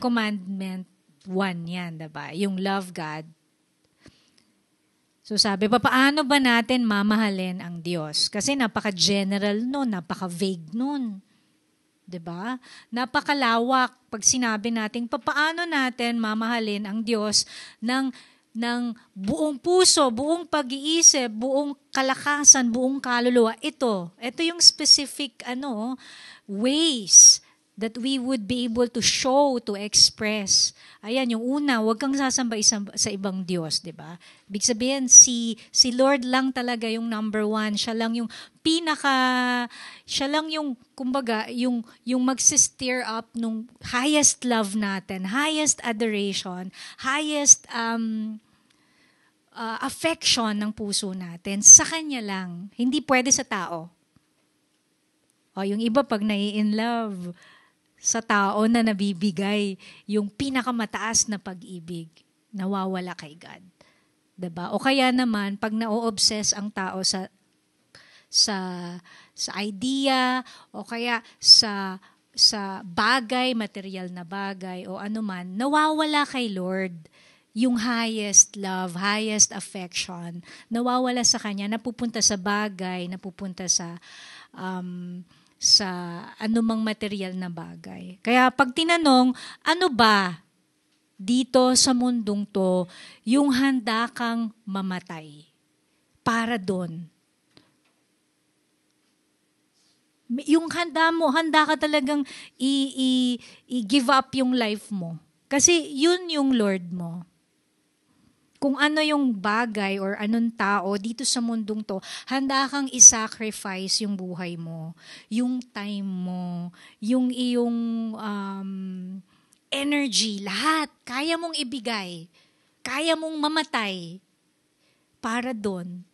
commandment 1 yan, diba? Yung love God. So sabi, pa, paano ba natin mamahalin ang Diyos? Kasi napaka-general nun, napaka-vague nun. 'di ba? Napakalawak pag sinabi nating paano natin mamahalin ang Diyos ng ng buong puso, buong pag-iisip, buong kalakasan, buong kaluluwa. Ito, ito yung specific ano ways that we would be able to show, to express. Ayan, yung una, huwag kang sasamba isang, sa ibang Diyos, di ba? Ibig sabihin, si, si Lord lang talaga yung number one. Siya lang yung pinaka, siya lang yung, kumbaga, yung, yung magsisteer up nung highest love natin, highest adoration, highest um, uh, affection ng puso natin sa Kanya lang. Hindi pwede sa tao. O, yung iba pag nai-in love, sa tao na nabibigay yung pinakamataas na pag-ibig. Nawawala kay God. 'Di ba? O kaya naman, pag na-obsess ang tao sa sa sa idea o kaya sa sa bagay, material na bagay o anuman, nawawala kay Lord yung highest love, highest affection, nawawala sa kanya, napupunta sa bagay, napupunta sa um, sa anumang material na bagay. Kaya pag tinanong, ano ba dito sa mundong to yung handa kang mamatay para doon? Yung handa mo, handa ka talagang i-give up yung life mo. Kasi yun yung Lord mo kung ano yung bagay or anong tao dito sa mundong to, handa kang isacrifice yung buhay mo, yung time mo, yung iyong um, energy, lahat. Kaya mong ibigay. Kaya mong mamatay para doon.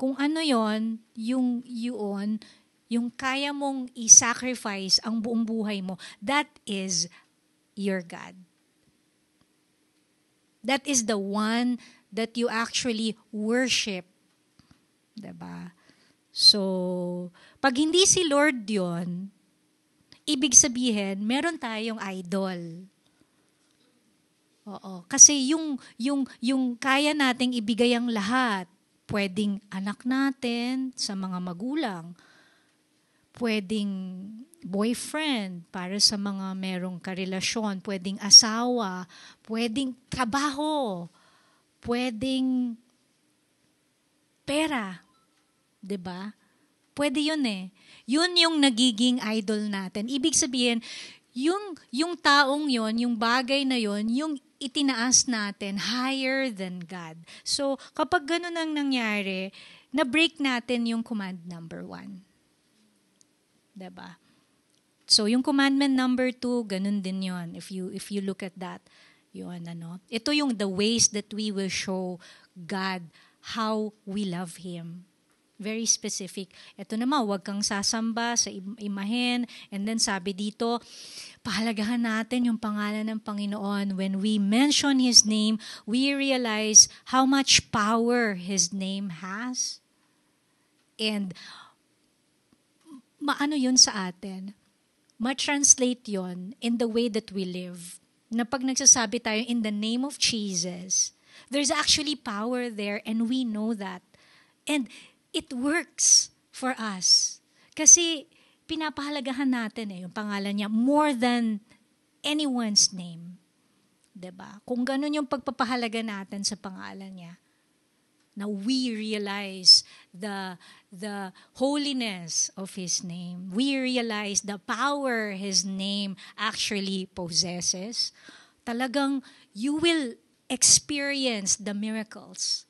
Kung ano yon yung yun, yung kaya mong i-sacrifice ang buong buhay mo, that is your God. That is the one that you actually worship. Diba? So, pag hindi si Lord yon, ibig sabihin, meron tayong idol. Oo. Kasi yung, yung, yung kaya nating ibigay ang lahat, pwedeng anak natin sa mga magulang, pwedeng boyfriend, para sa mga merong karelasyon, pwedeng asawa, pwedeng trabaho, pwedeng pera, 'di ba? Pwede 'yun eh. 'Yun yung nagiging idol natin. Ibig sabihin, yung yung taong 'yon, yung bagay na 'yon, yung itinaas natin higher than God. So, kapag ganun ang nangyari, na-break natin yung command number one. 'Di ba? So yung commandment number two, ganun din yon if you, if you look at that. Yun, ano. Ito yung the ways that we will show God how we love Him. Very specific. Ito naman, huwag kang sasamba sa imahen. And then sabi dito, pahalagahan natin yung pangalan ng Panginoon. When we mention His name, we realize how much power His name has. And maano yun sa atin? matranslate yon in the way that we live. Na pag nagsasabi tayo in the name of Jesus, there's actually power there and we know that. And it works for us. Kasi pinapahalagahan natin eh, yung pangalan niya more than anyone's name. 'Di ba? Kung ganun yung pagpapahalaga natin sa pangalan niya, na we realize the, the holiness of His name. We realize the power His name actually possesses. Talagang you will experience the miracles.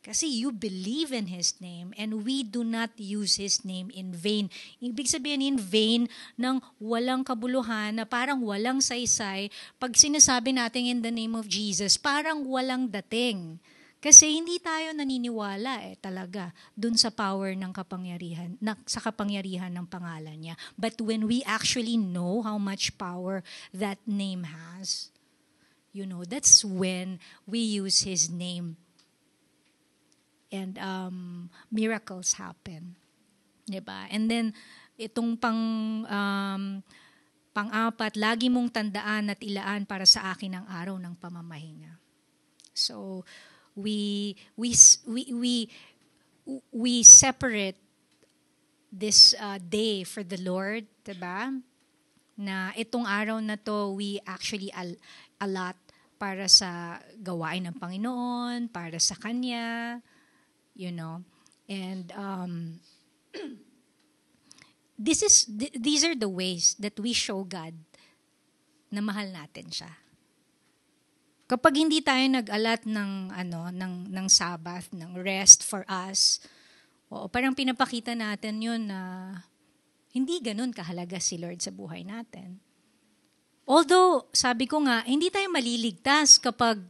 Kasi you believe in His name and we do not use His name in vain. Ibig sabihin in vain ng walang kabuluhan na parang walang saysay. Pag sinasabi natin in the name of Jesus, parang walang dating. Kasi hindi tayo naniniwala eh talaga dun sa power ng kapangyarihan, na, sa kapangyarihan ng pangalan niya. But when we actually know how much power that name has, you know, that's when we use his name and um, miracles happen. Diba? And then, itong pang, um, pang-apat, lagi mong tandaan at ilaan para sa akin ang araw ng pamamahinga. So, we we we we we separate this uh, day for the Lord, 'di ba? Na itong araw na to we actually al- allot para sa gawain ng Panginoon, para sa kanya, you know. And um this is th- these are the ways that we show God na mahal natin siya. Kapag hindi tayo nag-alat ng ano ng ng Sabbath, ng rest for us, oo, parang pinapakita natin 'yun na hindi ganoon kahalaga si Lord sa buhay natin. Although, sabi ko nga, hindi tayo maliligtas kapag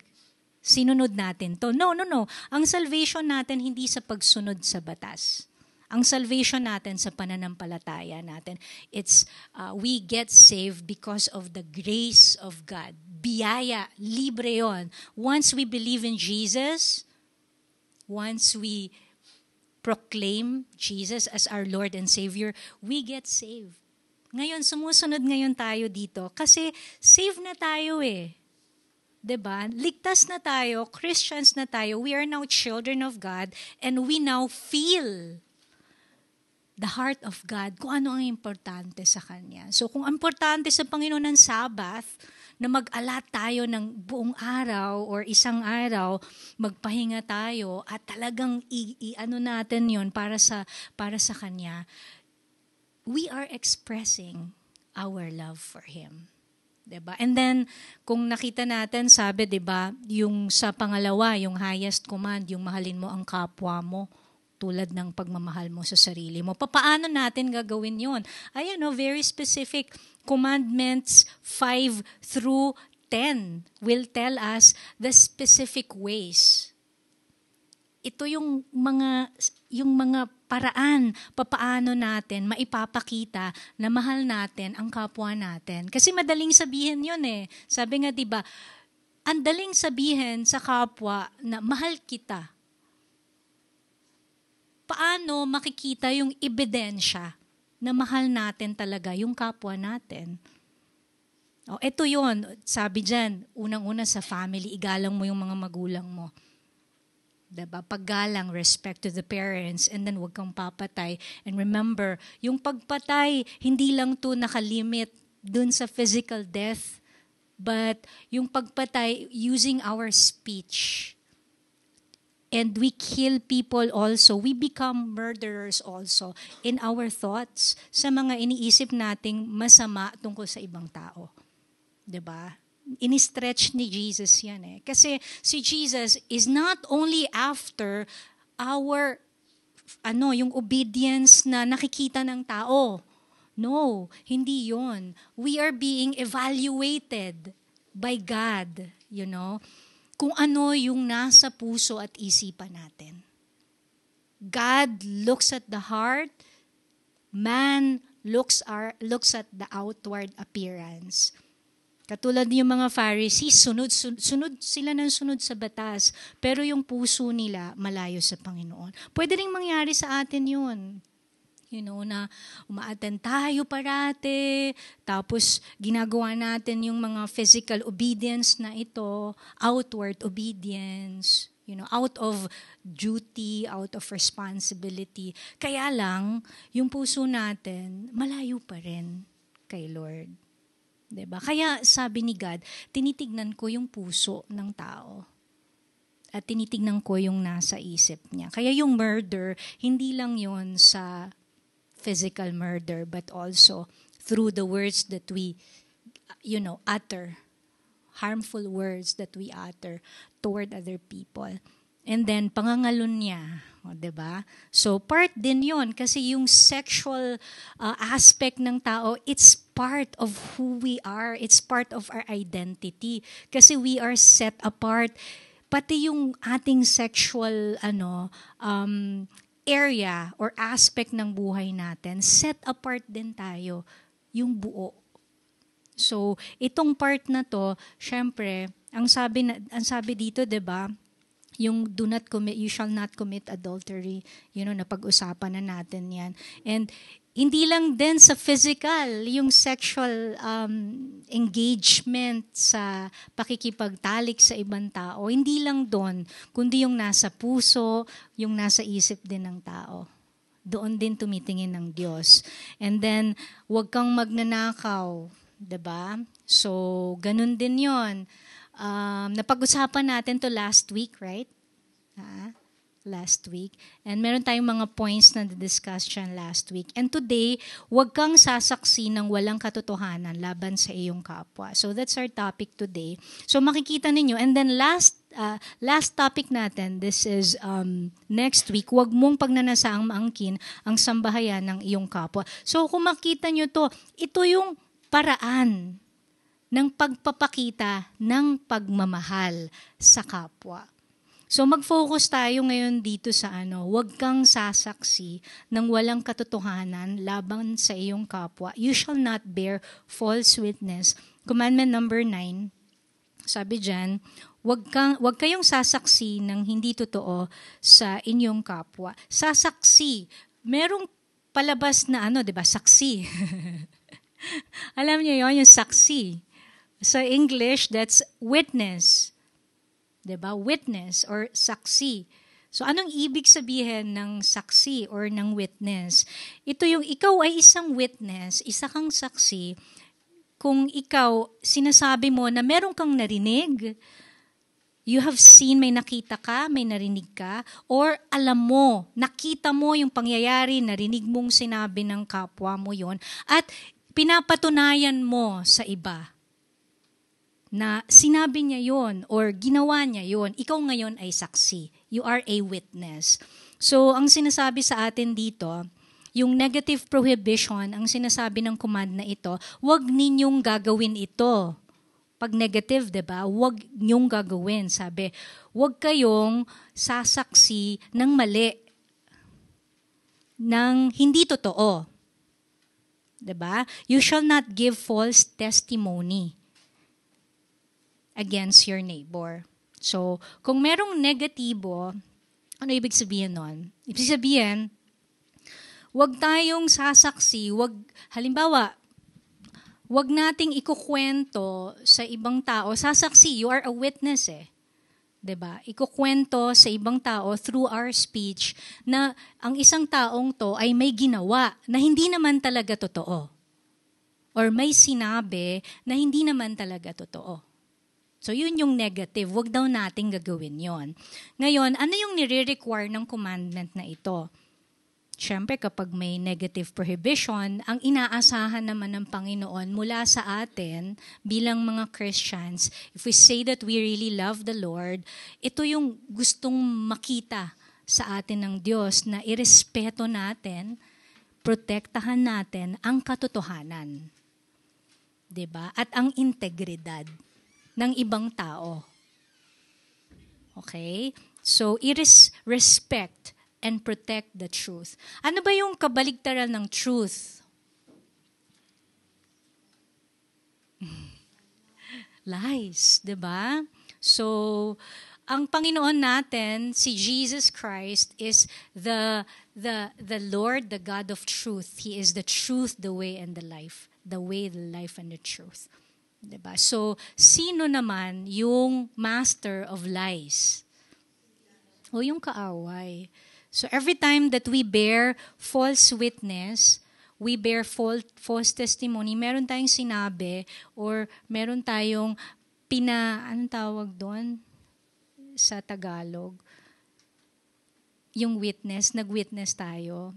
sinunod natin to. No, no, no. Ang salvation natin hindi sa pagsunod sa batas. Ang salvation natin sa pananampalataya natin, it's uh, we get saved because of the grace of God. Biyaya, libre yon. Once we believe in Jesus, once we proclaim Jesus as our Lord and Savior, we get saved. Ngayon, sumusunod ngayon tayo dito kasi saved na tayo eh. 'di ba? Ligtas na tayo, Christians na tayo. We are now children of God and we now feel the heart of God, kung ano ang importante sa Kanya. So kung importante sa Panginoon ang Sabbath, na mag-alat tayo ng buong araw or isang araw, magpahinga tayo at talagang i-ano natin yon para sa, para sa Kanya, we are expressing our love for Him. 'di ba? And then kung nakita natin, sabi 'di ba, yung sa pangalawa, yung highest command, yung mahalin mo ang kapwa mo tulad ng pagmamahal mo sa sarili mo. Paano natin gagawin yon? Ayan, no, very specific. Commandments 5 through 10 will tell us the specific ways. Ito yung mga yung mga paraan papaano natin maipapakita na mahal natin ang kapwa natin. Kasi madaling sabihin 'yon eh. Sabi nga 'di ba, ang daling sabihin sa kapwa na mahal kita paano makikita yung ebidensya na mahal natin talaga yung kapwa natin. O, oh, eto yon sabi dyan, unang-una sa family, igalang mo yung mga magulang mo. Diba? Paggalang, respect to the parents, and then huwag kang papatay. And remember, yung pagpatay, hindi lang to nakalimit dun sa physical death, but yung pagpatay using our speech and we kill people also. We become murderers also in our thoughts sa mga iniisip nating masama tungkol sa ibang tao. 'Di ba? Ini-stretch ni Jesus 'yan eh. Kasi si Jesus is not only after our ano, yung obedience na nakikita ng tao. No, hindi 'yon. We are being evaluated by God, you know kung ano yung nasa puso at isipan natin. God looks at the heart, man looks, are, looks at the outward appearance. Katulad yung mga Pharisees, sunod, sunod, sunod sila ng sunod sa batas, pero yung puso nila malayo sa Panginoon. Pwede rin mangyari sa atin yun. You know, na umaaten tayo parate, tapos ginagawa natin yung mga physical obedience na ito, outward obedience, you know, out of duty, out of responsibility. Kaya lang, yung puso natin, malayo pa rin kay Lord. 'Di ba? Kaya sabi ni God, tinitignan ko yung puso ng tao at tinitignan ko yung nasa isip niya. Kaya yung murder, hindi lang yon sa physical murder, but also through the words that we, you know, utter, harmful words that we utter toward other people. And then, pangangalon niya. O, ba? Diba? So, part din yon Kasi yung sexual uh, aspect ng tao, it's part of who we are. It's part of our identity. Kasi we are set apart. Pati yung ating sexual ano um, area or aspect ng buhay natin, set apart din tayo yung buo. So, itong part na to, syempre, ang sabi na, ang sabi dito, 'di ba? Yung do not commit you shall not commit adultery, you know, napag-usapan na natin 'yan. And hindi lang din sa physical, yung sexual um, engagement sa pakikipagtalik sa ibang tao, hindi lang doon, kundi yung nasa puso, yung nasa isip din ng tao. Doon din tumitingin ng Diyos. And then, huwag kang magnanakaw, ba? Diba? So, ganun din yon. Um, napag-usapan natin to last week, right? Ha? last week. And meron tayong mga points na discuss dyan last week. And today, huwag kang sasaksi ng walang katotohanan laban sa iyong kapwa. So that's our topic today. So makikita ninyo. And then last Uh, last topic natin, this is um, next week, huwag mong ang maangkin ang sambahayan ng iyong kapwa. So kung makita nyo to, ito yung paraan ng pagpapakita ng pagmamahal sa kapwa. So mag-focus tayo ngayon dito sa ano, huwag kang sasaksi ng walang katotohanan laban sa iyong kapwa. You shall not bear false witness. Commandment number 9, sabi diyan, Huwag, kang, huwag kayong sasaksi ng hindi totoo sa inyong kapwa. Sasaksi. Merong palabas na ano, di ba? Saksi. Alam niyo yon yung saksi. Sa English, that's witness. 'di ba? Witness or saksi. So anong ibig sabihin ng saksi or ng witness? Ito yung ikaw ay isang witness, isa kang saksi kung ikaw sinasabi mo na meron kang narinig, you have seen, may nakita ka, may narinig ka, or alam mo, nakita mo yung pangyayari, narinig mong sinabi ng kapwa mo yon at pinapatunayan mo sa iba na sinabi niya yon or ginawa niya yon, ikaw ngayon ay saksi. You are a witness. So, ang sinasabi sa atin dito, yung negative prohibition, ang sinasabi ng command na ito, wag ninyong gagawin ito. Pag negative, 'di ba? Wag ninyong gagawin, sabi. Wag kayong sasaksi ng mali ng hindi totoo. 'Di ba? You shall not give false testimony against your neighbor. So, kung merong negatibo, ano ibig sabihin nun? Ibig sabihin, wag tayong sasaksi, wag, halimbawa, wag nating ikukwento sa ibang tao. Sasaksi, you are a witness eh. 'di ba? Ikukuwento sa ibang tao through our speech na ang isang taong 'to ay may ginawa na hindi naman talaga totoo or may sinabi na hindi naman talaga totoo. So, yun yung negative. wag daw nating gagawin yon. Ngayon, ano yung nire-require ng commandment na ito? Siyempre, kapag may negative prohibition, ang inaasahan naman ng Panginoon mula sa atin bilang mga Christians, if we say that we really love the Lord, ito yung gustong makita sa atin ng Diyos na irespeto natin, protektahan natin ang katotohanan. 'di ba? At ang integridad ng ibang tao. Okay? So, it is respect and protect the truth. Ano ba yung kabaligtaran ng truth? Lies, 'di ba? So, ang Panginoon natin, si Jesus Christ is the the the Lord, the God of truth. He is the truth, the way and the life, the way, the life and the truth. 'Di ba? So, sino naman yung master of lies? O yung kaaway. So, every time that we bear false witness, we bear false testimony, meron tayong sinabi or meron tayong pina, anong tawag doon sa Tagalog? Yung witness, nag-witness tayo.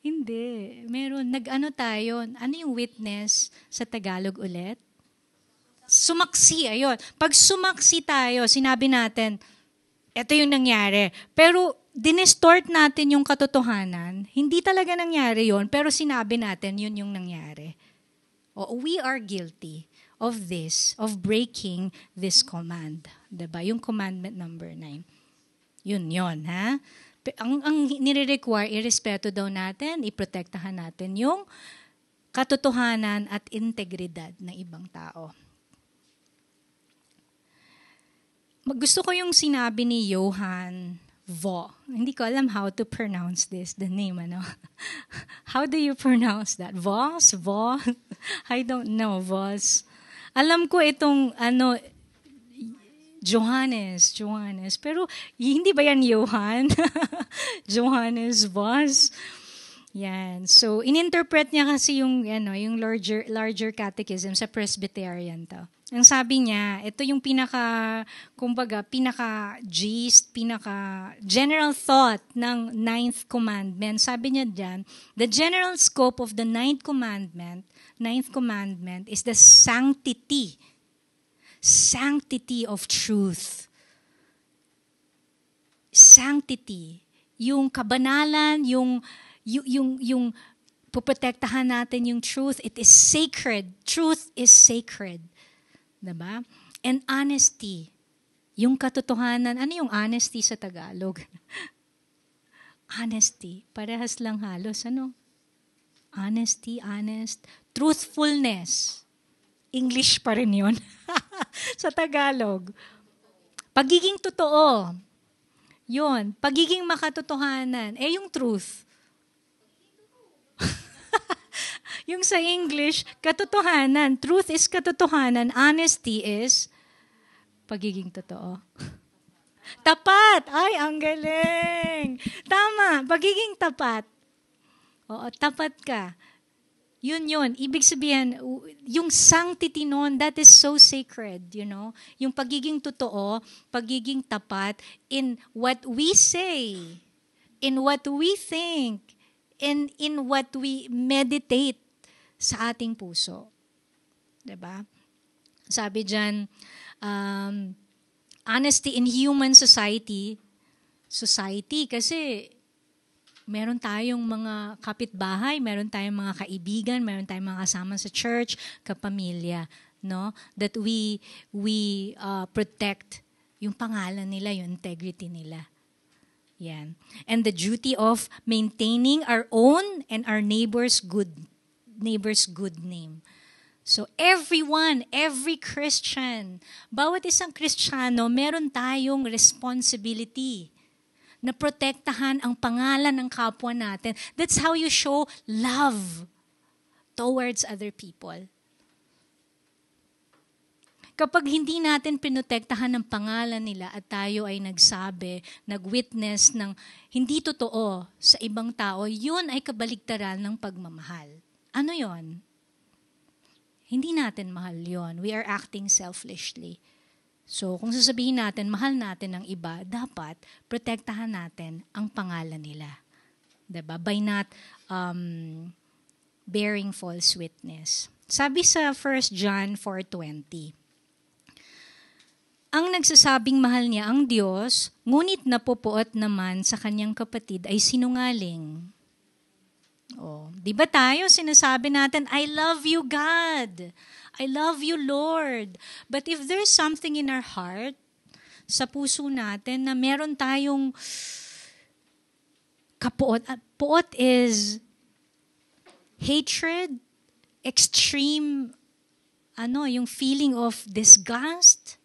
Hindi. Meron. Nag-ano tayo? Ano yung witness sa Tagalog ulit? Sumaksi. Ayun. Pag sumaksi tayo, sinabi natin, ito yung nangyari. Pero dinistort natin yung katotohanan. Hindi talaga nangyari yon pero sinabi natin yun yung nangyari. O, we are guilty of this, of breaking this command. Diba? Yung commandment number 9. Yun, yun, ha? ang, ang nire-require, irespeto daw natin, iprotektahan natin yung katotohanan at integridad ng ibang tao. Gusto ko yung sinabi ni Johan Vo. Hindi ko alam how to pronounce this, the name, ano. how do you pronounce that? Vos? Vo? I don't know, Vos. Alam ko itong, ano, Johannes, Johannes. Pero hindi ba yan Johan? Johannes was. Yan. So, ininterpret niya kasi yung, ano, yung larger, larger catechism sa Presbyterian to. Ang sabi niya, ito yung pinaka, kumbaga, pinaka gist, pinaka general thought ng ninth commandment. Sabi niya dyan, the general scope of the ninth commandment, ninth commandment is the sanctity sanctity of truth. Sanctity. Yung kabanalan, yung, yung, yung, yung puprotektahan natin yung truth. It is sacred. Truth is sacred. Diba? And honesty. Yung katotohanan. Ano yung honesty sa Tagalog? honesty. Parehas lang halos. Ano? Honesty, honest. Truthfulness. English pa rin yun. sa Tagalog. Pagiging totoo. Yun. Pagiging makatotohanan. Eh, yung truth. yung sa English, katotohanan. Truth is katotohanan. Honesty is pagiging totoo. tapat! Ay, ang galing! Tama, pagiging tapat. Oo, tapat ka. Yun yun. Ibig sabihin, yung sanctity noon, that is so sacred, you know? Yung pagiging totoo, pagiging tapat in what we say, in what we think, and in what we meditate sa ating puso. ba? Diba? Sabi dyan, um, honesty in human society, society kasi meron tayong mga kapitbahay, meron tayong mga kaibigan, meron tayong mga kasama sa church, kapamilya, no? That we we uh, protect yung pangalan nila, yung integrity nila. Yan. And the duty of maintaining our own and our neighbor's good neighbor's good name. So everyone, every Christian, bawat isang Kristiyano, meron tayong responsibility na protektahan ang pangalan ng kapwa natin. That's how you show love towards other people. Kapag hindi natin pinotektahan ang pangalan nila at tayo ay nagsabi, nagwitness ng hindi totoo sa ibang tao, yun ay kabaligtaran ng pagmamahal. Ano yon? Hindi natin mahal yon. We are acting selfishly. So kung sasabihin natin, mahal natin ang iba, dapat protektahan natin ang pangalan nila. Diba? By not um, bearing false witness. Sabi sa 1 John 4.20, Ang nagsasabing mahal niya ang Diyos, ngunit napupuot naman sa kanyang kapatid ay sinungaling. Oh, 'di ba tayo sinasabi natin I love you God. I love you, Lord. But if there's something in our heart, sa puso natin, na meron tayong kapuot. Puot is hatred, extreme, ano, yung feeling of disgust.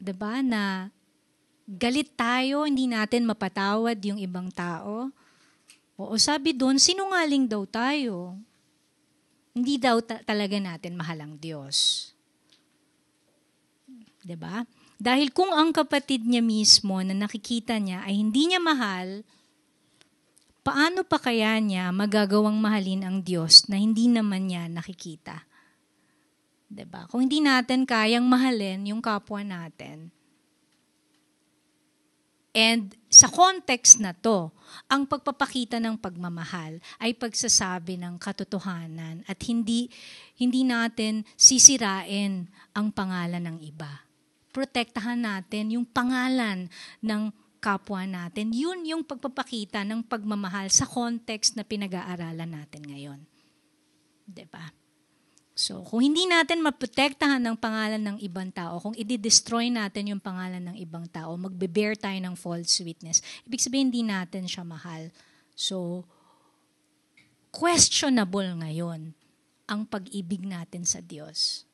ba diba? Na galit tayo, hindi natin mapatawad yung ibang tao. Oo, sabi doon, sinungaling daw tayo hindi daw ta- talaga natin mahal ang Diyos. 'Di ba? Dahil kung ang kapatid niya mismo na nakikita niya ay hindi niya mahal, paano pa kaya niya magagawang mahalin ang Diyos na hindi naman niya nakikita? 'Di ba? Kung hindi natin kayang mahalin yung kapwa natin. And sa context na to, ang pagpapakita ng pagmamahal ay pagsasabi ng katotohanan at hindi hindi natin sisirain ang pangalan ng iba. Protektahan natin yung pangalan ng kapwa natin. Yun yung pagpapakita ng pagmamahal sa context na pinag-aaralan natin ngayon. 'Di ba? So, kung hindi natin maprotektahan ng pangalan ng ibang tao, kung i-destroy natin yung pangalan ng ibang tao, magbe-bear tayo ng false witness. Ibig sabihin, hindi natin siya mahal. So, questionable ngayon ang pag-ibig natin sa Diyos.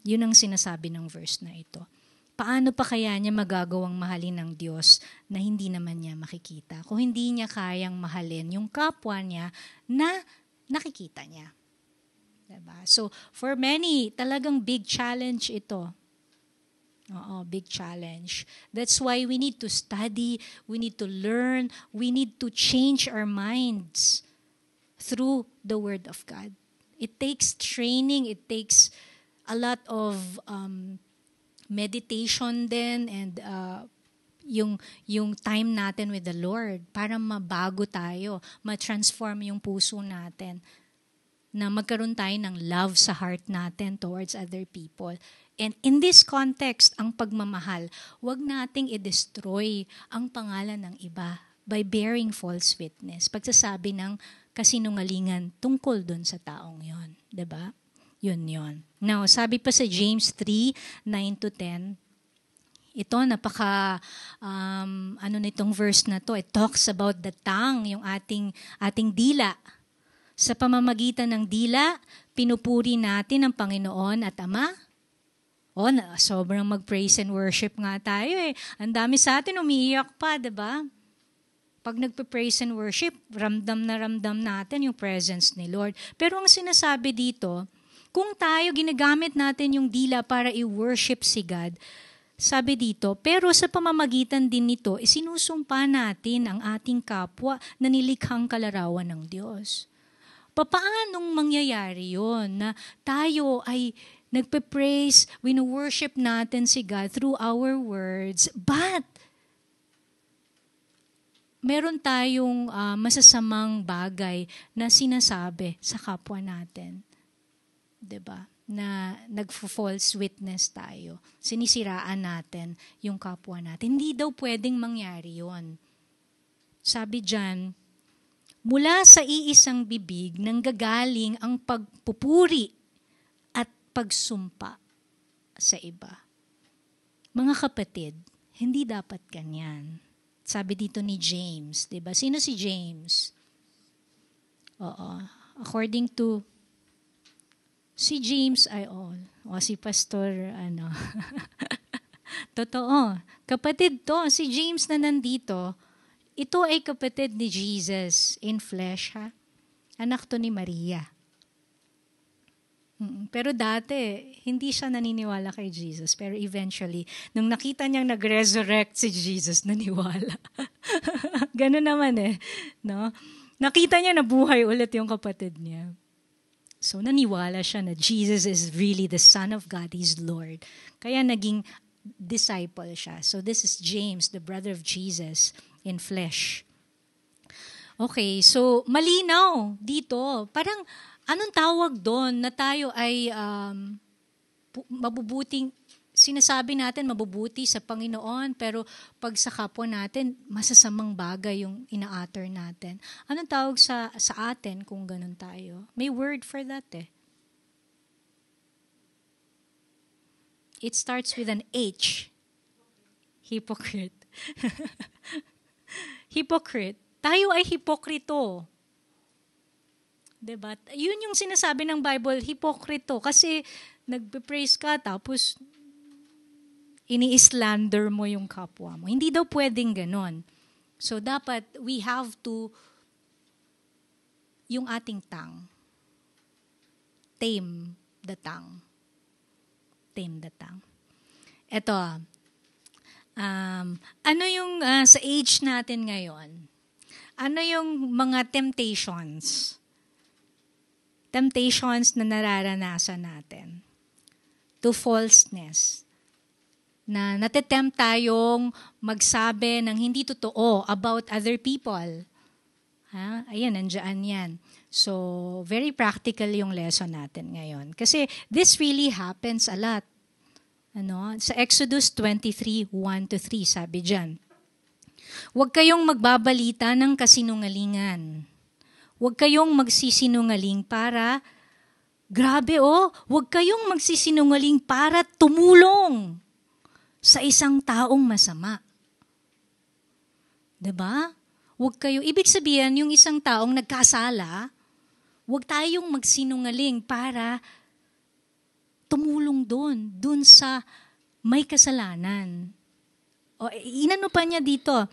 Yun ang sinasabi ng verse na ito. Paano pa kaya niya magagawang mahalin ng Diyos na hindi naman niya makikita? Kung hindi niya kayang mahalin yung kapwa niya na nakikita niya. Diba? So, for many, talagang big challenge ito. Oo, big challenge. That's why we need to study, we need to learn, we need to change our minds through the Word of God. It takes training, it takes a lot of um, meditation din and uh, yung yung time natin with the Lord para mabago tayo, ma-transform yung puso natin na magkaroon tayo ng love sa heart natin towards other people. And in this context, ang pagmamahal, wag nating i-destroy ang pangalan ng iba by bearing false witness, pagsasabi ng kasinungalingan tungkol doon sa taong yon, 'di ba? Yun yon. Now, sabi pa sa James 3:9 to 10, ito, napaka, um, ano nitong verse na to, it talks about the tongue, yung ating, ating dila, sa pamamagitan ng dila, pinupuri natin ang Panginoon at Ama. O, oh, na, sobrang mag-praise and worship nga tayo eh. Ang dami sa atin umiiyak pa, ba? Diba? Pag nagpe-praise and worship, ramdam na ramdam natin yung presence ni Lord. Pero ang sinasabi dito, kung tayo ginagamit natin yung dila para i-worship si God, sabi dito, pero sa pamamagitan din nito, isinusumpa natin ang ating kapwa na nilikhang kalarawan ng Diyos papaanong mangyayari yon na tayo ay nagpe-praise, wino-worship natin si God through our words, but meron tayong uh, masasamang bagay na sinasabi sa kapwa natin. 'Di ba? na nag-false witness tayo. Sinisiraan natin yung kapwa natin. Hindi daw pwedeng mangyari yon. Sabi dyan, Mula sa iisang bibig nang gagaling ang pagpupuri at pagsumpa sa iba. Mga kapatid, hindi dapat ganyan. Sabi dito ni James, 'di ba? Sino si James? Oo. According to si James ay all. O si Pastor ano. Totoo. Kapatid to, si James na nandito, ito ay kapatid ni Jesus in flesh, ha? Anak to ni Maria. Pero dati, hindi siya naniniwala kay Jesus. Pero eventually, nung nakita niyang nag-resurrect si Jesus, naniwala. Ganun naman eh. No? Nakita niya na buhay ulit yung kapatid niya. So naniwala siya na Jesus is really the Son of God. He's Lord. Kaya naging disciple siya. So this is James, the brother of Jesus in flesh. Okay, so malinaw dito. Parang anong tawag doon na tayo ay um, mabubuting, sinasabi natin mabubuti sa Panginoon, pero pag sa kapwa natin, masasamang bagay yung inaater natin. Anong tawag sa, sa atin kung ganun tayo? May word for that eh. It starts with an H. Hypocrite. Hypocrite. Tayo ay hipokrito. Diba? Yun yung sinasabi ng Bible, hipokrito. Kasi nagpe-praise ka, tapos ini-slander mo yung kapwa mo. Hindi daw pwedeng ganon. So dapat we have to yung ating tang. Tame the tang. Tame the tang. Ito, Um, ano yung uh, sa age natin ngayon? Ano yung mga temptations? Temptations na nararanasan natin to falseness. Na natetempt tayong magsabi ng hindi totoo about other people. Ha? Ayan, nandiyan yan. So, very practical yung lesson natin ngayon. Kasi this really happens a lot ano? Sa Exodus 23, 1 3, sabi dyan, Huwag kayong magbabalita ng kasinungalingan. Huwag kayong magsisinungaling para, grabe oh, huwag kayong magsisinungaling para tumulong sa isang taong masama. 'Di ba? Huwag kayo, ibig sabihin yung isang taong nagkasala, huwag tayong magsinungaling para tumulong doon, doon sa may kasalanan. O, inano pa niya dito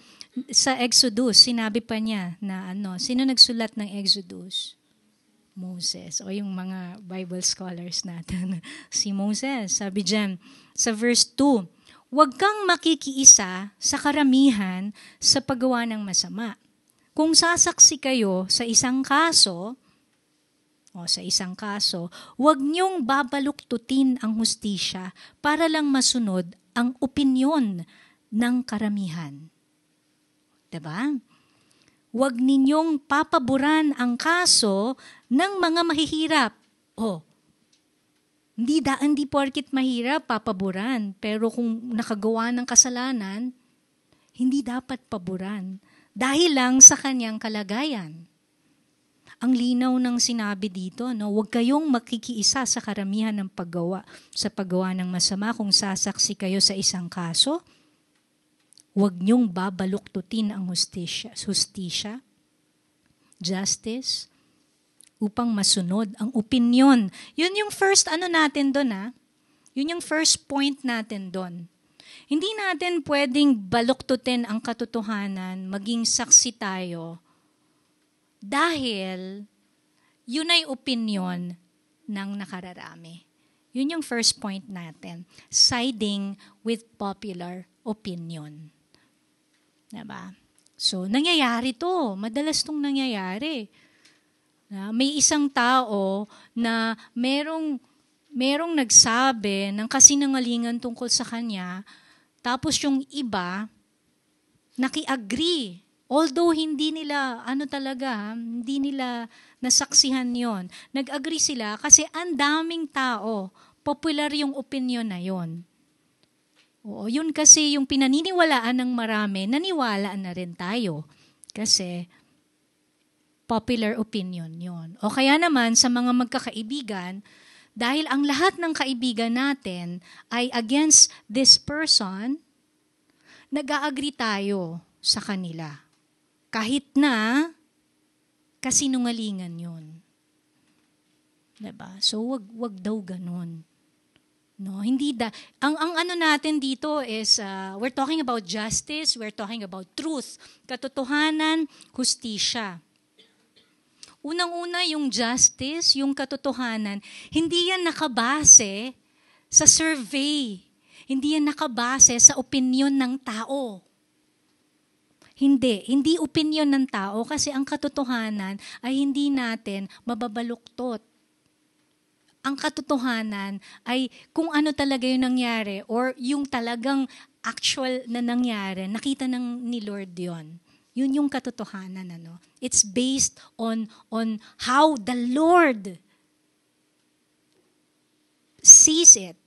sa Exodus, sinabi pa niya na ano, sino nagsulat ng Exodus? Moses o yung mga Bible scholars natin. si Moses, sabi diyan sa verse 2, Huwag kang makikiisa sa karamihan sa paggawa ng masama. Kung sasaksi kayo sa isang kaso, o sa isang kaso, huwag niyong babaluktutin ang hustisya para lang masunod ang opinyon ng karamihan. Diba? Huwag ninyong papaburan ang kaso ng mga mahihirap. O, oh, hindi, da, hindi porkit mahirap, papaburan. Pero kung nakagawa ng kasalanan, hindi dapat paburan. Dahil lang sa kanyang kalagayan. Ang linaw ng sinabi dito, no? huwag kayong makikiisa sa karamihan ng paggawa. Sa paggawa ng masama, kung sasaksi kayo sa isang kaso, huwag niyong babaluktutin ang hustisya, hustisya justice, upang masunod ang opinion. Yun yung first ano natin doon ha. Ah. Yun yung first point natin doon. Hindi natin pwedeng baluktutin ang katotohanan, maging saksi tayo, dahil yun ay opinion ng nakararami. Yun yung first point natin. Siding with popular opinion. Diba? So, nangyayari to. Madalas tong nangyayari. Diba? may isang tao na merong merong nagsabi ng kasinangalingan tungkol sa kanya, tapos yung iba naki-agree Although hindi nila, ano talaga, hindi nila nasaksihan yon. Nag-agree sila kasi ang daming tao, popular yung opinion na yon. Oo, yun kasi yung pinaniniwalaan ng marami, naniwala na rin tayo. Kasi popular opinion yon. O kaya naman sa mga magkakaibigan, dahil ang lahat ng kaibigan natin ay against this person, nag-agree tayo sa kanila. Kahit na kasinungalingan yon. Diba? So wag wag daw ganun. No, hindi da ang ang ano natin dito is uh, we're talking about justice, we're talking about truth, katotohanan, hustisya. Unang-una yung justice, yung katotohanan, hindi yan nakabase sa survey. Hindi yan nakabase sa opinion ng tao. Hindi. Hindi opinion ng tao kasi ang katotohanan ay hindi natin mababaluktot. Ang katotohanan ay kung ano talaga yung nangyari or yung talagang actual na nangyari, nakita ng ni Lord yon. Yun yung katotohanan. Ano? It's based on, on how the Lord sees it.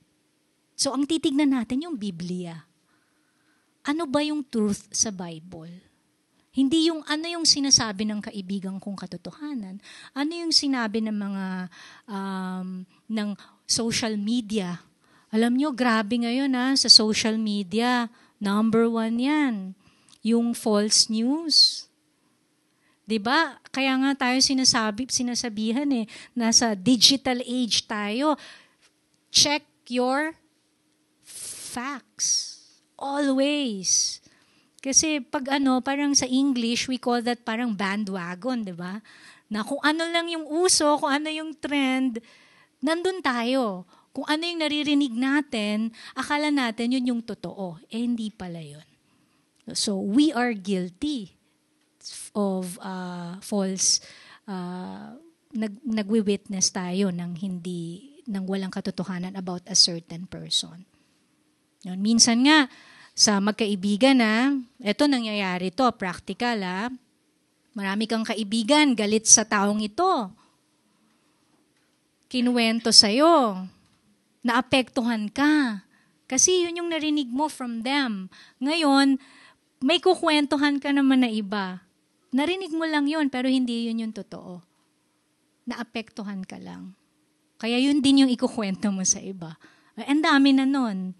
So ang titignan natin yung Biblia ano ba yung truth sa Bible? Hindi yung ano yung sinasabi ng kaibigan kong katotohanan, ano yung sinabi ng mga um, ng social media. Alam nyo, grabe ngayon ha, ah, sa social media, number one yan, yung false news. 'Di ba? Kaya nga tayo sinasabi, sinasabihan eh, nasa digital age tayo. Check your facts always. Kasi pag ano, parang sa English, we call that parang bandwagon, di ba? Na kung ano lang yung uso, kung ano yung trend, nandun tayo. Kung ano yung naririnig natin, akala natin yun yung totoo. Eh, hindi pala yun. So, we are guilty of uh, false, uh, nag, nagwi-witness tayo ng hindi, ng walang katotohanan about a certain person. Yun. Minsan nga, sa magkaibigan na, eto nangyayari to, practical ha. Marami kang kaibigan, galit sa taong ito. Kinuwento sa sa'yo. Naapektuhan ka. Kasi yun yung narinig mo from them. Ngayon, may kukwentuhan ka naman na iba. Narinig mo lang yun, pero hindi yun yung totoo. Naapektuhan ka lang. Kaya yun din yung ikukwento mo sa iba. Ang dami na nun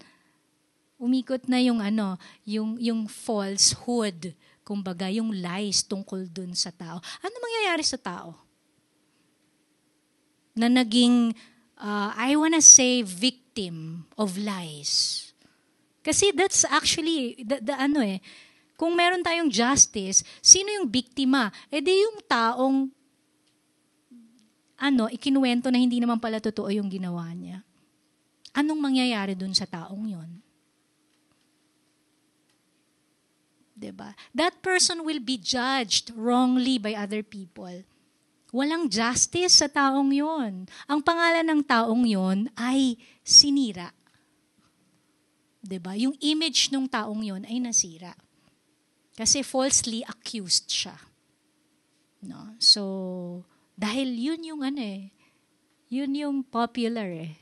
umikot na yung ano, yung, yung falsehood, kumbaga yung lies tungkol dun sa tao. Ano mangyayari sa tao? Na naging, uh, I wanna say victim of lies. Kasi that's actually, the, the ano eh, kung meron tayong justice, sino yung biktima? Eh di yung taong ano, ikinuwento na hindi naman pala totoo yung ginawa niya. Anong mangyayari dun sa taong yon? ba? Diba? That person will be judged wrongly by other people. Walang justice sa taong yon. Ang pangalan ng taong yon ay sinira. ba? Diba? Yung image ng taong yon ay nasira. Kasi falsely accused siya. No? So, dahil yun yung ano eh, yun yung popular eh,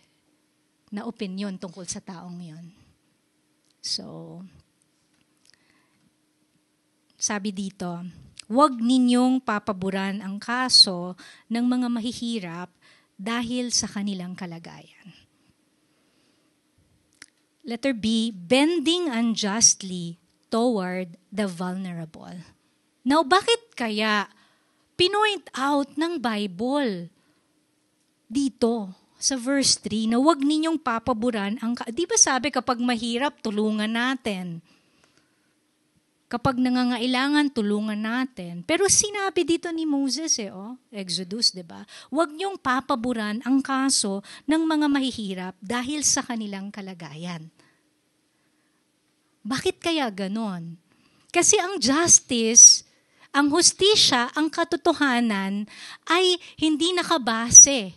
na opinion tungkol sa taong yon. So, sabi dito, huwag ninyong papaburan ang kaso ng mga mahihirap dahil sa kanilang kalagayan. Letter B, bending unjustly toward the vulnerable. Now, bakit kaya pinoint out ng Bible dito sa verse 3 na huwag ninyong papaburan ang... Ka- Di ba sabi kapag mahirap, tulungan natin? Kapag nangangailangan, tulungan natin. Pero sinabi dito ni Moses, eh, oh, Exodus, di ba? Huwag niyong papaburan ang kaso ng mga mahihirap dahil sa kanilang kalagayan. Bakit kaya ganon? Kasi ang justice, ang hustisya, ang katotohanan ay hindi nakabase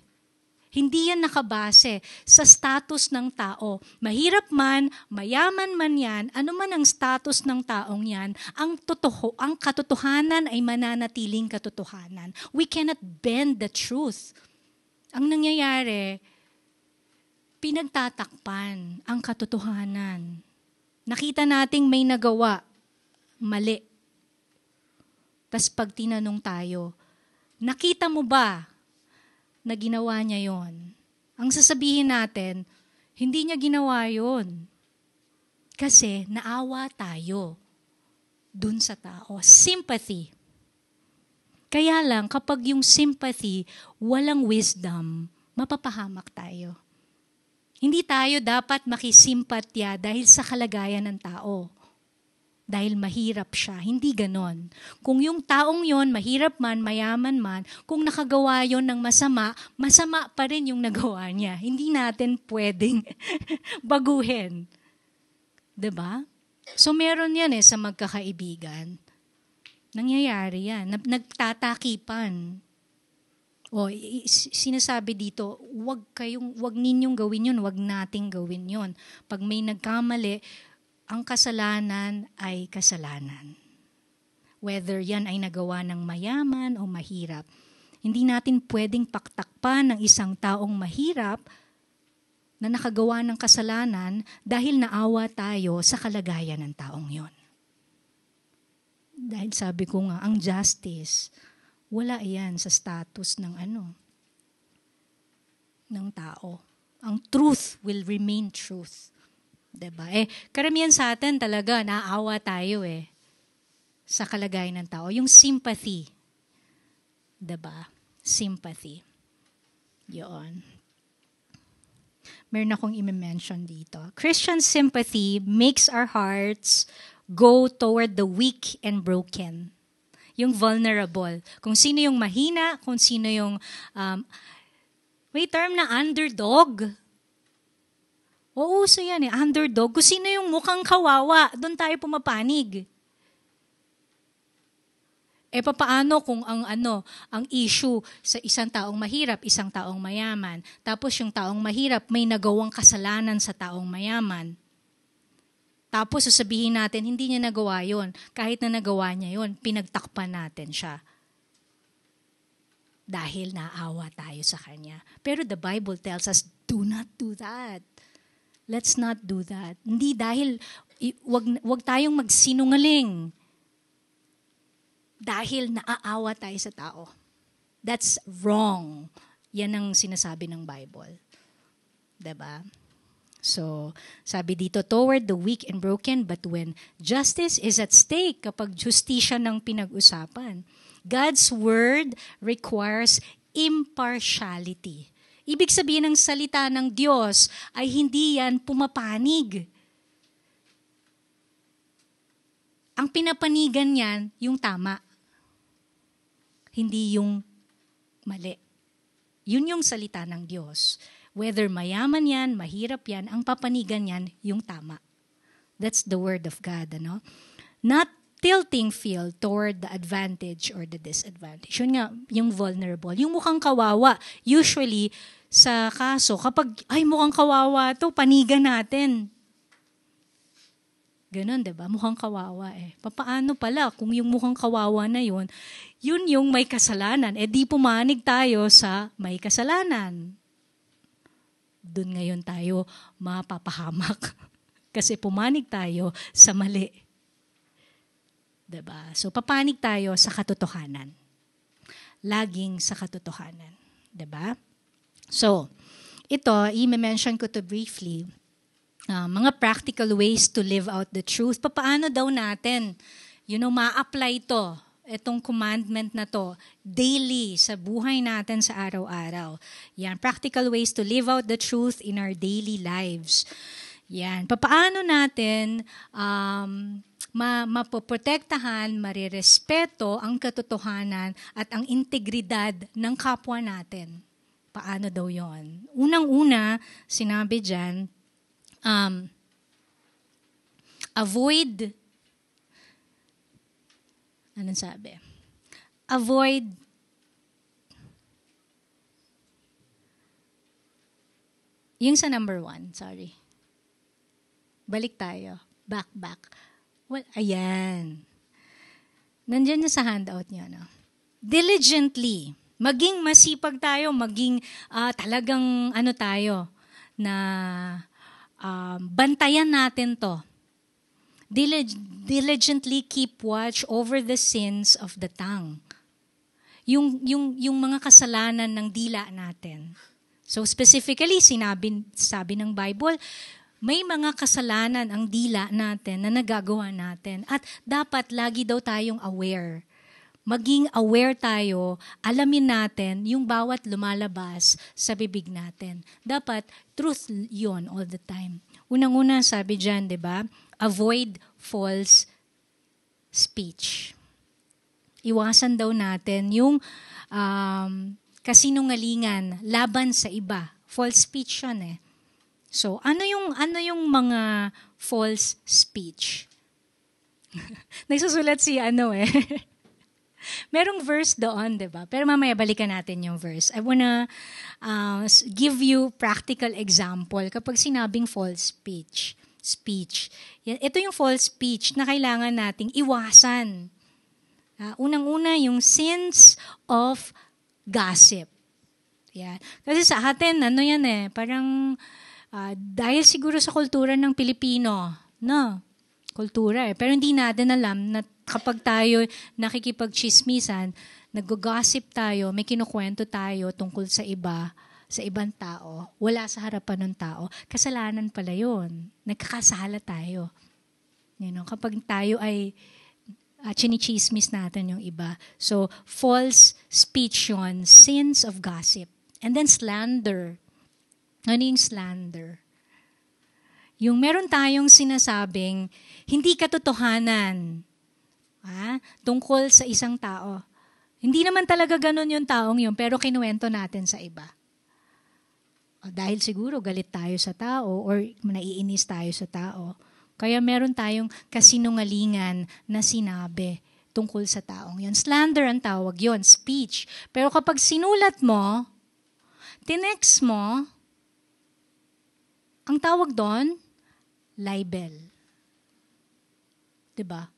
hindi yan nakabase sa status ng tao. Mahirap man, mayaman man yan, ano man ang status ng taong yan, ang, totoo, ang katotohanan ay mananatiling katotohanan. We cannot bend the truth. Ang nangyayari, pinagtatakpan ang katotohanan. Nakita nating may nagawa, mali. Tapos pag tinanong tayo, nakita mo ba na ginawa niya yon. Ang sasabihin natin, hindi niya ginawa yon. Kasi naawa tayo dun sa tao. Sympathy. Kaya lang, kapag yung sympathy, walang wisdom, mapapahamak tayo. Hindi tayo dapat makisimpatya dahil sa kalagayan ng tao dahil mahirap siya. Hindi ganon. Kung yung taong yon mahirap man, mayaman man, kung nakagawa yon ng masama, masama pa rin yung nagawa niya. Hindi natin pwedeng baguhin. ba? Diba? So meron yan eh sa magkakaibigan. Nangyayari yan. Nagtatakipan. O, sinasabi dito, wag kayong, wag ninyong gawin yun, wag nating gawin yun. Pag may nagkamali, ang kasalanan ay kasalanan. Whether yan ay nagawa ng mayaman o mahirap, hindi natin pwedeng paktakpan ng isang taong mahirap na nakagawa ng kasalanan dahil naawa tayo sa kalagayan ng taong yon. Dahil sabi ko nga, ang justice, wala yan sa status ng ano, ng tao. Ang truth will remain truth Diba? Eh, karamihan sa atin talaga, naawa tayo eh sa kalagayan ng tao. Yung sympathy. Diba? Sympathy. Yun. Meron akong i-mention dito. Christian sympathy makes our hearts go toward the weak and broken. Yung vulnerable. Kung sino yung mahina, kung sino yung um, may term na underdog. Oo, so yan eh. Underdog. Kung sino yung mukhang kawawa, doon tayo pumapanig. E papaano kung ang ano, ang issue sa isang taong mahirap, isang taong mayaman, tapos yung taong mahirap may nagawang kasalanan sa taong mayaman. Tapos sasabihin natin, hindi niya nagawa yon. Kahit na nagawa niya yon, pinagtakpan natin siya. Dahil naawa tayo sa kanya. Pero the Bible tells us, do not do that. Let's not do that. Hindi dahil wag, wag tayong magsinungaling dahil naaawa tayo sa tao. That's wrong. Yan ang sinasabi ng Bible. 'Di ba? So, sabi dito, toward the weak and broken, but when justice is at stake, kapag justisya ng pinag-usapan, God's word requires impartiality. Ibig sabihin ng salita ng Diyos ay hindi yan pumapanig. Ang pinapanigan niyan, yung tama. Hindi yung mali. Yun yung salita ng Diyos. Whether mayaman yan, mahirap yan, ang papanigan niyan, yung tama. That's the word of God, ano? Not tilting field toward the advantage or the disadvantage. Yun nga, yung vulnerable. Yung mukhang kawawa, usually sa kaso, kapag, ay mukhang kawawa to, panigan natin. Ganon, ba diba? Mukhang kawawa eh. Papaano pala kung yung mukhang kawawa na yun, yun yung may kasalanan. Eh di pumanig tayo sa may kasalanan. Doon ngayon tayo mapapahamak. Kasi pumanig tayo sa mali Diba? So, papanig tayo sa katotohanan. Laging sa katotohanan. Diba? So, ito, i-mention ko to briefly, uh, mga practical ways to live out the truth. Papaano daw natin, you know, ma-apply to, itong commandment na to, daily sa buhay natin sa araw-araw. Yan, practical ways to live out the truth in our daily lives. Yan. Papaano natin um, ma mapoprotektahan, marirespeto ang katotohanan at ang integridad ng kapwa natin? Paano daw yon? Unang-una, sinabi dyan, um, avoid, anong sabi? Avoid Yung sa number one, sorry. Balik tayo. Back, back. Well, ayan. Nandiyan na sa handout niyo, no? Diligently. Maging masipag tayo, maging uh, talagang ano tayo, na um, bantayan natin to. Dilig- diligently keep watch over the sins of the tongue. Yung, yung, yung mga kasalanan ng dila natin. So specifically, sinabi, sabi ng Bible, may mga kasalanan ang dila natin na nagagawa natin. At dapat lagi daw tayong aware. Maging aware tayo, alamin natin yung bawat lumalabas sa bibig natin. Dapat truth yon all the time. Unang-una sabi dyan, di ba? Avoid false speech. Iwasan daw natin yung um, kasinungalingan laban sa iba. False speech yun eh So, ano yung ano yung mga false speech? Nagsusulat si ano eh. Merong verse doon, 'di ba? Pero mamaya balikan natin yung verse. I wanna uh, give you practical example kapag sinabing false speech. Speech. Ito yung false speech na kailangan nating iwasan. Uh, unang-una yung sins of gossip. Yeah. Kasi sa atin, ano yan eh, parang Uh, dahil siguro sa kultura ng Pilipino, no? Kultura eh. Pero hindi natin alam na kapag tayo nakikipagchismisan, nag-gossip tayo, may kinukwento tayo tungkol sa iba, sa ibang tao, wala sa harapan ng tao, kasalanan pala yun. Nagkakasala tayo. You know, kapag tayo ay uh, chinichismis natin yung iba. So, false speech yun, sins of gossip. And then slander. Ano yung slander? Yung meron tayong sinasabing hindi katotohanan ha? tungkol sa isang tao. Hindi naman talaga ganun yung taong yun, pero kinuwento natin sa iba. O, dahil siguro galit tayo sa tao or naiinis tayo sa tao. Kaya meron tayong kasinungalingan na sinabi tungkol sa taong yun. Slander ang tawag yon, speech. Pero kapag sinulat mo, tinext mo, ang tawag doon, libel. 'Di ba?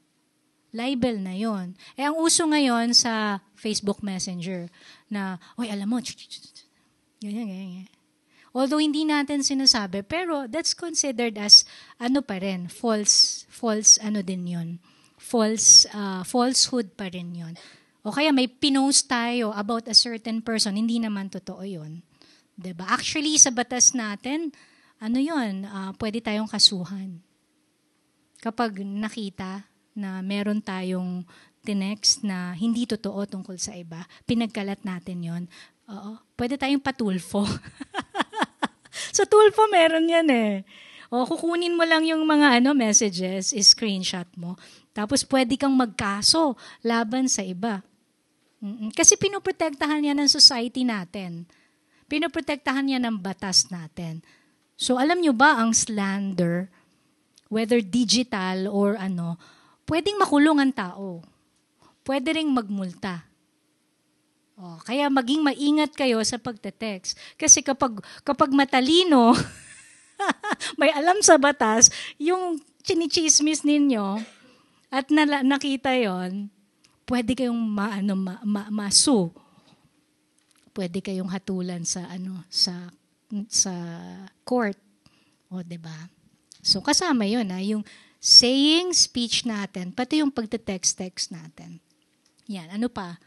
Libel na 'yon. Eh ang uso ngayon sa Facebook Messenger na, oy alam mo, ganyan, ganyan, Although hindi natin sinasabi, pero that's considered as ano pa rin, false, false ano din 'yon. False uh, falsehood pa rin 'yon. O kaya may pinost tayo about a certain person, hindi naman totoo 'yon. 'Di ba? Actually sa batas natin, ano yun, uh, pwede tayong kasuhan. Kapag nakita na meron tayong tinext na hindi totoo tungkol sa iba, pinagkalat natin yon. Oo, pwede tayong patulfo. sa so, tulfo meron yan eh. O kukunin mo lang yung mga ano messages, screenshot mo. Tapos pwede kang magkaso laban sa iba. Mm-mm. Kasi pinoprotektahan niya ng society natin. Pinoprotektahan niya ng batas natin. So alam nyo ba ang slander, whether digital or ano, pwedeng makulong ang tao. Pwede ring magmulta. Oh, kaya maging maingat kayo sa pagte-text. Kasi kapag, kapag matalino, may alam sa batas, yung chinichismis ninyo at nala- nakita yon, pwede kayong ma, ano, ma, ma, masu. Pwede kayong hatulan sa ano sa sa court. O, ba? Diba? So, kasama yun, ha? Ah, yung saying speech natin, pati yung pagte-text-text natin. Yan, ano pa?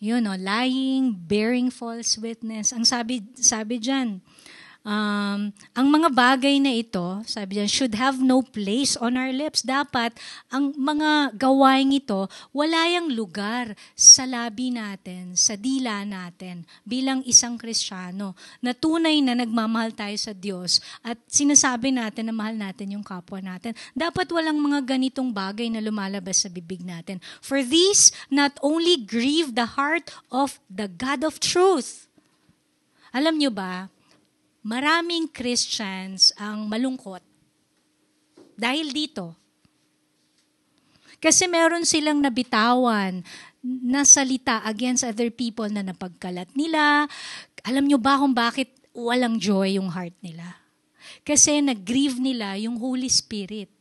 Yun, no? Oh, lying, bearing false witness. Ang sabi, sabi dyan, um, ang mga bagay na ito, sabi niya, should have no place on our lips. Dapat ang mga gawain ito, wala yung lugar sa labi natin, sa dila natin bilang isang Kristiyano na tunay na nagmamahal tayo sa Diyos at sinasabi natin na mahal natin yung kapwa natin. Dapat walang mga ganitong bagay na lumalabas sa bibig natin. For these not only grieve the heart of the God of truth. Alam nyo ba, maraming Christians ang malungkot dahil dito. Kasi meron silang nabitawan na salita against other people na napagkalat nila. Alam nyo ba kung bakit walang joy yung heart nila? Kasi nag-grieve nila yung Holy Spirit.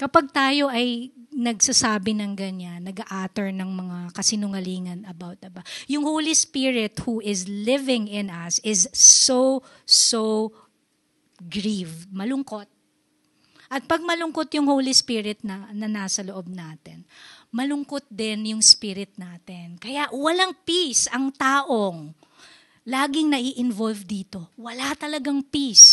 Kapag tayo ay nagsasabi ng ganyan, nag-a-utter ng mga kasinungalingan about about diba? yung Holy Spirit who is living in us is so so grieved, malungkot. At pag malungkot yung Holy Spirit na, na nasa loob natin, malungkot din yung spirit natin. Kaya walang peace ang taong laging nai-involve dito. Wala talagang peace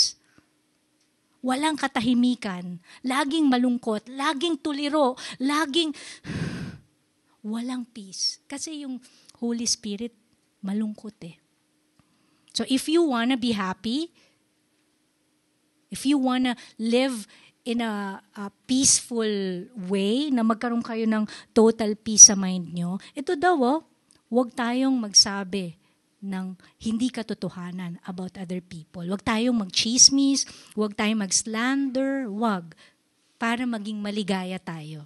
Walang katahimikan, laging malungkot, laging tuliro, laging walang peace. Kasi yung Holy Spirit malungkot eh. So if you wanna be happy, if you wanna live in a, a peaceful way, na magkaroon kayo ng total peace sa mind nyo, ito daw, oh, huwag tayong magsabi ng hindi katotohanan about other people. Huwag tayong magchismis, huwag tayong magslander, wag para maging maligaya tayo.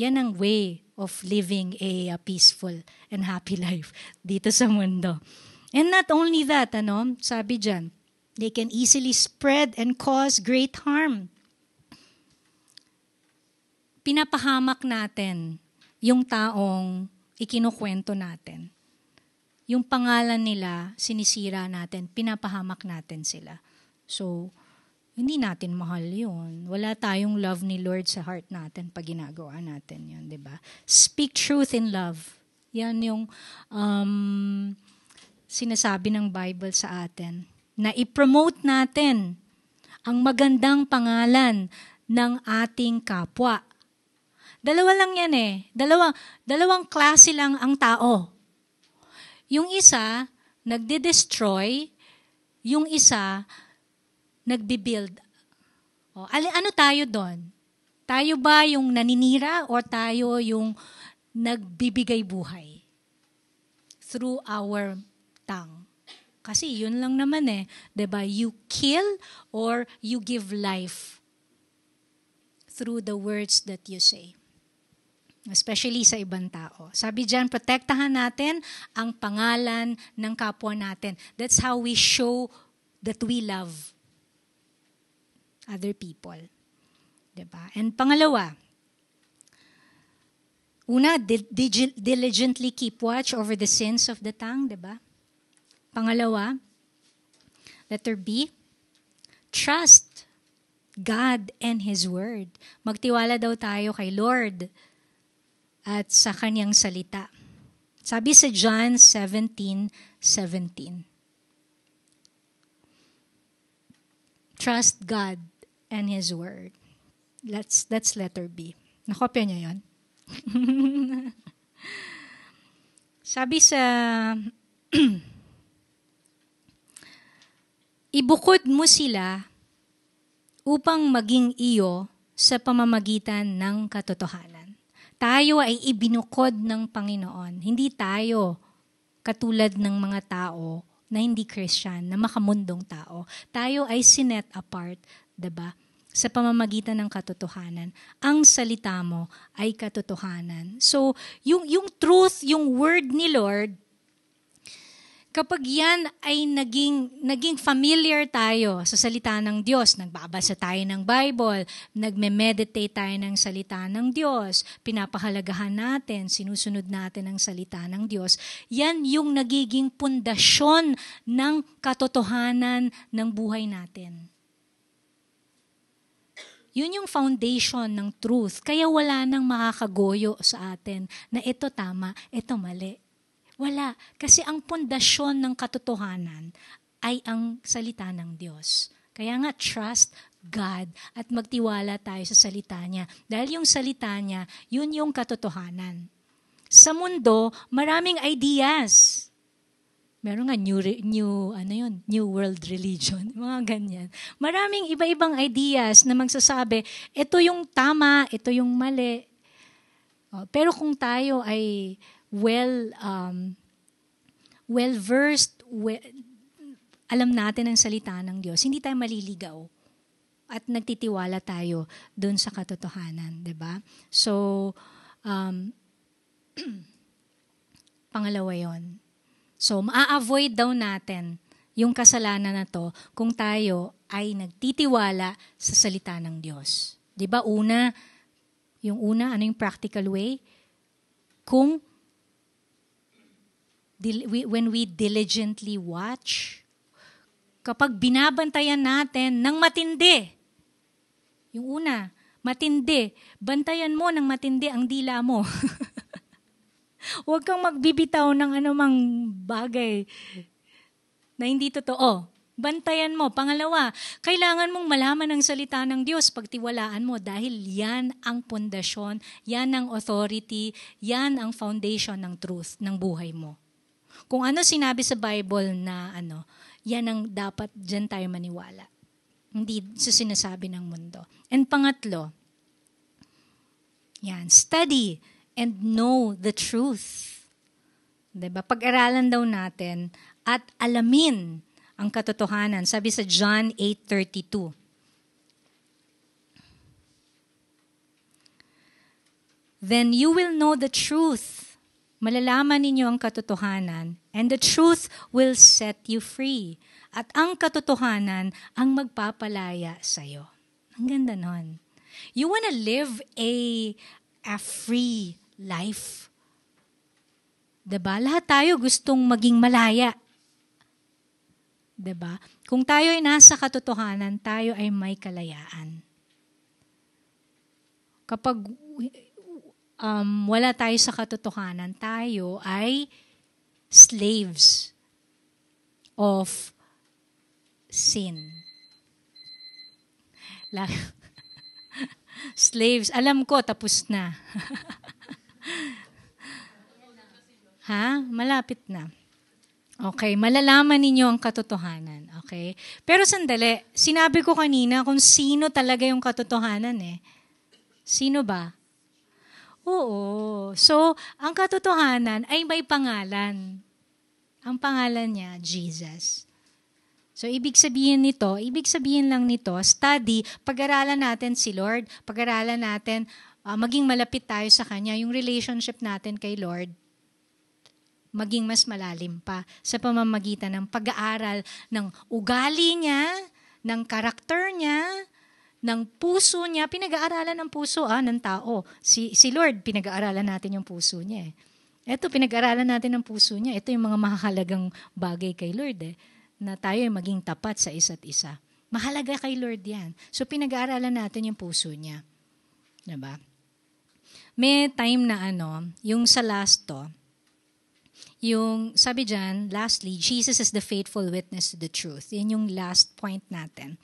Yan ang way of living a, a peaceful and happy life dito sa mundo. And not only that, ano, sabi diyan, they can easily spread and cause great harm. Pinapahamak natin yung taong ikinukwento natin yung pangalan nila, sinisira natin, pinapahamak natin sila. So, hindi natin mahal yun. Wala tayong love ni Lord sa heart natin pag ginagawa natin yun, di ba? Speak truth in love. Yan yung um, sinasabi ng Bible sa atin. Na i-promote natin ang magandang pangalan ng ating kapwa. Dalawa lang yan eh. Dalawa, dalawang klase lang ang tao yung isa, nagde-destroy. Yung isa, nagbibuild. O, ano tayo doon? Tayo ba yung naninira o tayo yung nagbibigay buhay? Through our tongue. Kasi yun lang naman eh. ba diba? You kill or you give life through the words that you say especially sa ibang tao. Sabi diyan, protektahan natin ang pangalan ng kapwa natin. That's how we show that we love other people. 'Di ba? And pangalawa, una, di- dig- diligently keep watch over the sins of the tongue, 'di ba? Pangalawa, letter B, trust God and His Word. Magtiwala daw tayo kay Lord at sa kanyang salita. Sabi sa John 17:17. 17, Trust God and His Word. Let's let's letter B. Nakopya niya yon. Sabi sa Ibukod mo sila upang maging iyo sa pamamagitan ng katotohanan tayo ay ibinukod ng Panginoon. Hindi tayo katulad ng mga tao na hindi Christian, na makamundong tao. Tayo ay sinet apart, 'di ba? Sa pamamagitan ng katotohanan. Ang salita mo ay katotohanan. So, yung yung truth, yung word ni Lord kapag yan ay naging, naging familiar tayo sa salita ng Diyos, nagbabasa tayo ng Bible, nagme-meditate tayo ng salita ng Diyos, pinapahalagahan natin, sinusunod natin ang salita ng Diyos, yan yung nagiging pundasyon ng katotohanan ng buhay natin. Yun yung foundation ng truth. Kaya wala nang makakagoyo sa atin na ito tama, ito mali. Wala. Kasi ang pundasyon ng katotohanan ay ang salita ng Diyos. Kaya nga, trust God at magtiwala tayo sa salita niya. Dahil yung salita niya, yun yung katotohanan. Sa mundo, maraming ideas. Meron nga new, new, ano yun, new world religion, mga ganyan. Maraming iba-ibang ideas na magsasabi, ito yung tama, ito yung mali. Oh, pero kung tayo ay well um, well versed well, alam natin ang salita ng Diyos, hindi tayo maliligaw at nagtitiwala tayo doon sa katotohanan, 'di ba? So um, pangalawa 'yon. So maa-avoid daw natin yung kasalanan na to kung tayo ay nagtitiwala sa salita ng Diyos. 'Di ba? Una, yung una, ano yung practical way? Kung when we diligently watch, kapag binabantayan natin ng matindi, yung una, matindi, bantayan mo ng matindi ang dila mo. Huwag kang magbibitaw ng anumang bagay na hindi totoo. Bantayan mo. Pangalawa, kailangan mong malaman ang salita ng Diyos, pagtiwalaan mo dahil yan ang pundasyon, yan ang authority, yan ang foundation ng truth ng buhay mo. Kung ano sinabi sa Bible na ano, yan ang dapat dyan tayo maniwala. Hindi sa sinasabi ng mundo. And pangatlo, yan, study and know the truth. 'Di ba? Pag-aralan daw natin at alamin ang katotohanan. Sabi sa John 8:32. Then you will know the truth malalaman ninyo ang katotohanan, and the truth will set you free. At ang katotohanan ang magpapalaya sa iyo. Ang ganda nun. You wanna live a, a free life. Diba? Lahat tayo gustong maging malaya. Diba? Kung tayo ay nasa katotohanan, tayo ay may kalayaan. Kapag um, wala tayo sa katotohanan, tayo ay slaves of sin. slaves, alam ko, tapos na. ha? Malapit na. Okay, malalaman ninyo ang katotohanan. Okay? Pero sandali, sinabi ko kanina kung sino talaga yung katotohanan eh. Sino ba? Oo. So, ang katotohanan ay may pangalan. Ang pangalan niya, Jesus. So, ibig sabihin nito, ibig sabihin lang nito, study, pag-aralan natin si Lord, pag-aralan natin, uh, maging malapit tayo sa Kanya, yung relationship natin kay Lord, maging mas malalim pa sa pamamagitan ng pag-aaral ng ugali niya, ng karakter niya, ng puso niya, pinag-aaralan ng puso ah, ng tao. Si, si Lord, pinag-aaralan natin yung puso niya eh. Ito, pinag-aaralan natin ng puso niya. Ito yung mga mahalagang bagay kay Lord eh, na tayo ay maging tapat sa isa't isa. Mahalaga kay Lord yan. So, pinag-aaralan natin yung puso niya. Diba? May time na ano, yung sa last to, yung sabi dyan, lastly, Jesus is the faithful witness to the truth. Yan yung last point natin.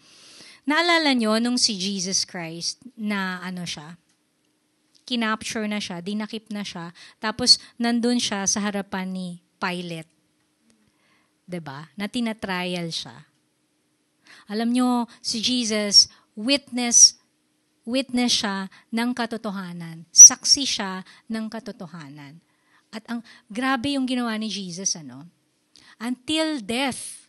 Naalala nyo nung si Jesus Christ na ano siya, kinapture na siya, dinakip na siya, tapos nandun siya sa harapan ni Pilate. ba? Diba? Na tinatrial siya. Alam nyo, si Jesus, witness, witness siya ng katotohanan. Saksi siya ng katotohanan. At ang grabe yung ginawa ni Jesus, ano? Until death,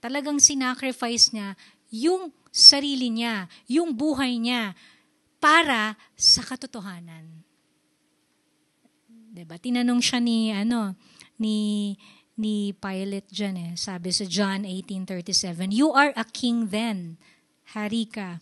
talagang sinacrifice niya yung sarili niya, yung buhay niya para sa katotohanan. 'Di ba? Tinanong siya ni ano ni ni Pilate diyan eh. Sabi sa John 18:37, "You are a king then, hari ka."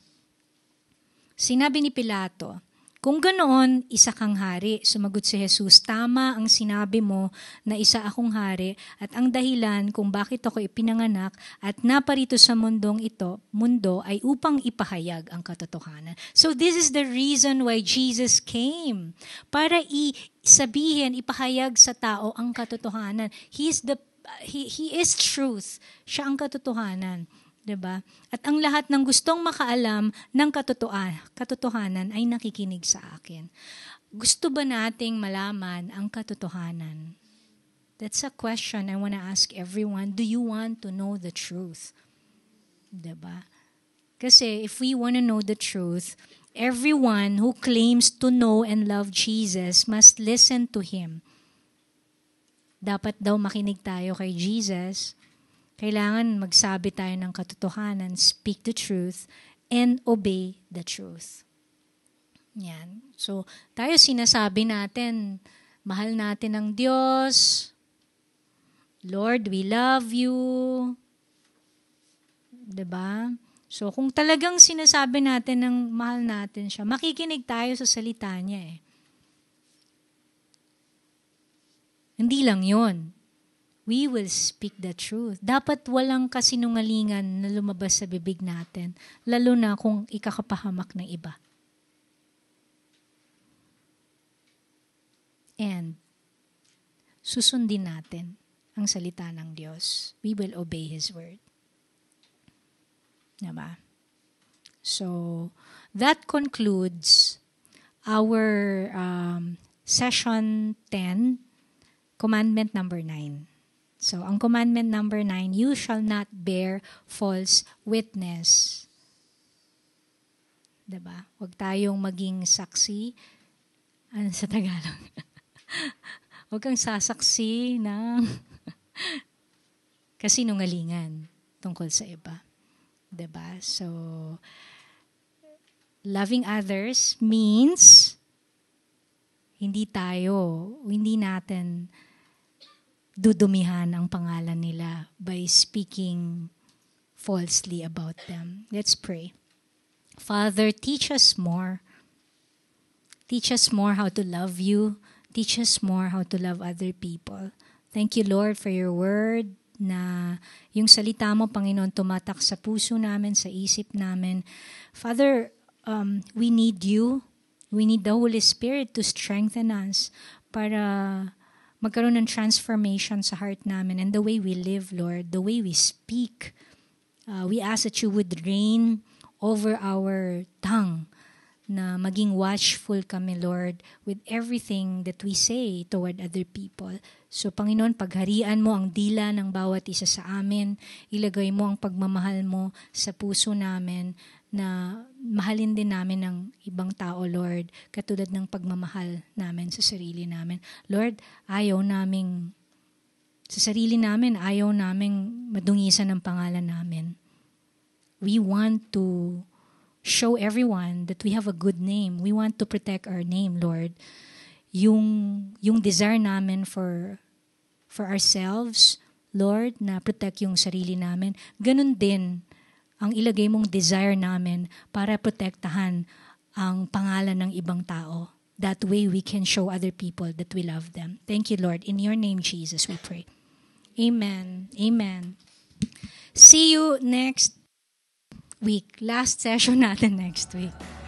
Sinabi ni Pilato, kung ganoon, isa kang hari. Sumagot si Jesus, Tama ang sinabi mo na isa akong hari at ang dahilan kung bakit ako ipinanganak at naparito sa mundong ito, mundo ay upang ipahayag ang katotohanan. So this is the reason why Jesus came. Para i sabihin, ipahayag sa tao ang katotohanan. He is the he, he is truth. Siya ang katotohanan ba? Diba? At ang lahat ng gustong makaalam ng katotoan, katotohanan ay nakikinig sa akin. Gusto ba nating malaman ang katotohanan? That's a question I want to ask everyone. Do you want to know the truth? ba? Diba? Kasi if we want to know the truth, everyone who claims to know and love Jesus must listen to Him. Dapat daw makinig tayo kay Jesus kailangan magsabi tayo ng katotohanan, speak the truth, and obey the truth. Yan. So, tayo sinasabi natin, mahal natin ang Diyos, Lord, we love you. 'Di ba? So kung talagang sinasabi natin ng mahal natin siya, makikinig tayo sa salita niya eh. Hindi lang 'yon we will speak the truth. Dapat walang kasinungalingan na lumabas sa bibig natin, lalo na kung ikakapahamak ng iba. And susundin natin ang salita ng Diyos. We will obey His word. Diba? So, that concludes our um, session 10, commandment number 9. So, ang commandment number nine, you shall not bear false witness. Diba? Huwag tayong maging saksi. Ano sa Tagalog? Huwag kang sasaksi ng kasinungalingan tungkol sa iba. Diba? So, loving others means hindi tayo, hindi natin dudumihan ang pangalan nila by speaking falsely about them. Let's pray. Father, teach us more. Teach us more how to love you. Teach us more how to love other people. Thank you, Lord, for your word na yung salita mo, Panginoon, tumatak sa puso namin, sa isip namin. Father, um, we need you. We need the Holy Spirit to strengthen us para magkaroon ng transformation sa heart namin and the way we live, Lord, the way we speak. Uh, we ask that you would reign over our tongue na maging watchful kami, Lord, with everything that we say toward other people. So, Panginoon, pagharian mo ang dila ng bawat isa sa amin. Ilagay mo ang pagmamahal mo sa puso namin na mahalin din namin ng ibang tao, Lord, katulad ng pagmamahal namin sa sarili namin. Lord, ayaw naming, sa sarili namin, ayaw naming madungisan ang pangalan namin. We want to show everyone that we have a good name. We want to protect our name, Lord. Yung, yung desire namin for, for ourselves, Lord, na protect yung sarili namin, ganun din ang ilagay mong desire namin para protektahan ang pangalan ng ibang tao. That way we can show other people that we love them. Thank you, Lord. In your name, Jesus, we pray. Amen. Amen. See you next week. Last session natin next week.